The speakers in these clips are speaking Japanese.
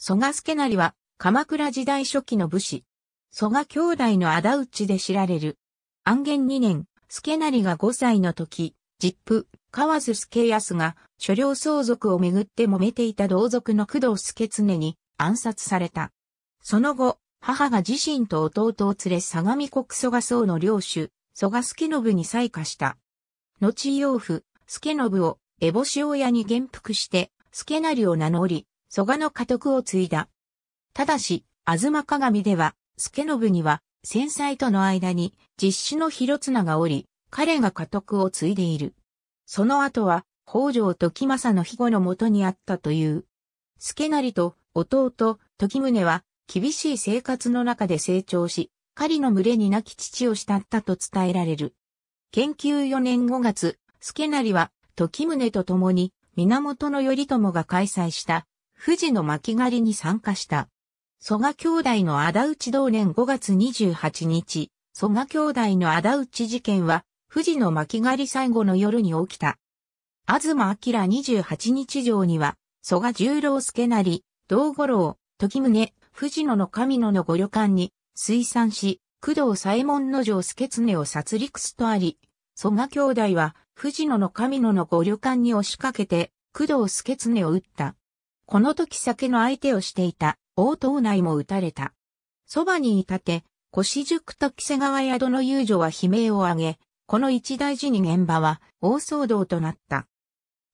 蘇我助成は、鎌倉時代初期の武士。蘇我兄弟の仇討ちで知られる。安元2年、助成が5歳の時、実父、河津助康が、所領相続をめぐって揉めていた同族の工藤助常に暗殺された。その後、母が自身と弟を連れ相模国蘇我荘の領主、蘇我助信に採火した。後養父、助信を烏帽子親に元服して、助成を名乗り、蘇我の家督を継いだ。ただし、東鏡では、助信には、戦災との間に、実子の広綱がおり、彼が家督を継いでいる。その後は、北条時政の庇護のもとにあったという。助成と弟、時宗は、厳しい生活の中で成長し、狩りの群れに亡き父を慕ったと伝えられる。研究4年5月、助成は、時宗と共に、源頼朝が開催した富士の巻狩りに参加した。蘇我兄弟の仇討ち同年5月28日、蘇我兄弟の仇討ち事件は、富士の巻狩り最後の夜に起きた。東明28日上には、蘇我十郎助り、道五郎、時宗、富士野の神野のご旅館に、水産し、工藤左衛門の城助常を殺戮すとあり、蘇我兄弟は、富士野の神野のご旅館に押しかけて、工藤助常を撃った。この時酒の相手をしていた、王党内も撃たれた。そばにいたて、腰塾と木瀬川宿の遊女は悲鳴を上げ、この一大事に現場は大騒動となった。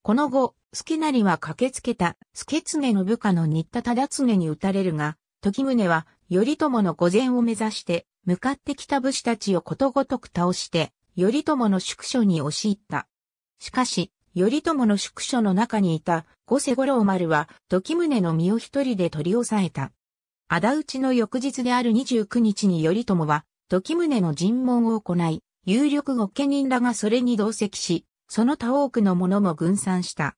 この後、助成は駆けつけた、助常の部下の新田忠常に撃たれるが、時宗は、頼朝の御前を目指して、向かってきた武士たちをことごとく倒して、頼朝の宿所に押し入った。しかし、頼朝の宿所の中にいた五世五郎丸は時宗の身を一人で取り押さえた。仇討ちの翌日である29日に頼朝は時宗の尋問を行い、有力御家人らがそれに同席し、その他多くの者も軍散した。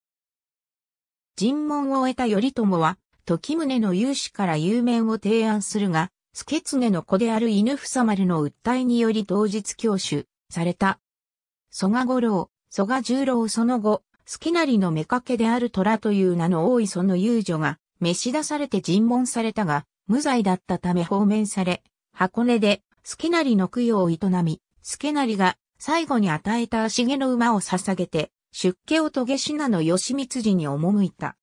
尋問を終えた頼朝は、時宗の有志から有面を提案するが、助常の子である犬房丸の訴えにより同日教主、された。蘇我五郎、蘇我十郎その後、好きなりの妾である虎という名の多いその遊女が、召し出されて尋問されたが、無罪だったため放免され、箱根で、好きなりの供養を営み、助なりが最後に与えた足毛の馬を捧げて、出家を遂げ信濃義光寺に赴いた。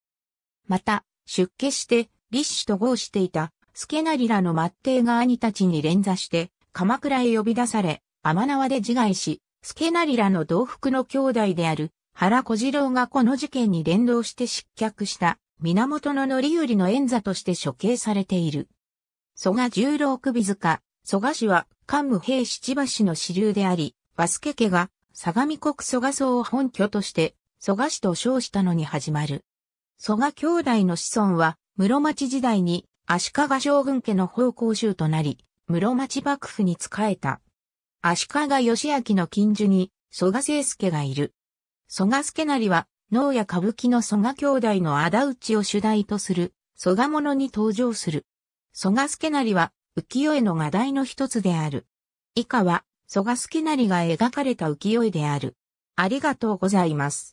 また、出家して、立志と合していた、助成らの末帝が兄たちに連座して、鎌倉へ呼び出され、天縄で自害し、スケナリらの同福の兄弟である原小次郎がこの事件に連動して失脚した源の則りの演座として処刑されている。蘇我十郎首塚、蘇我氏は関武兵七橋の支流であり、バスケ家が相模国蘇我荘を本拠として蘇我氏と称したのに始まる。蘇我兄弟の子孫は室町時代に足利将軍家の奉公衆となり、室町幕府に仕えた。足利義明の近所に、蘇我聖介がいる。蘇我助成は、能や歌舞伎の蘇我兄弟の仇討ちを主題とする、蘇我者に登場する。蘇我助成は、浮世絵の画題の一つである。以下は、蘇我助成が描かれた浮世絵である。ありがとうございます。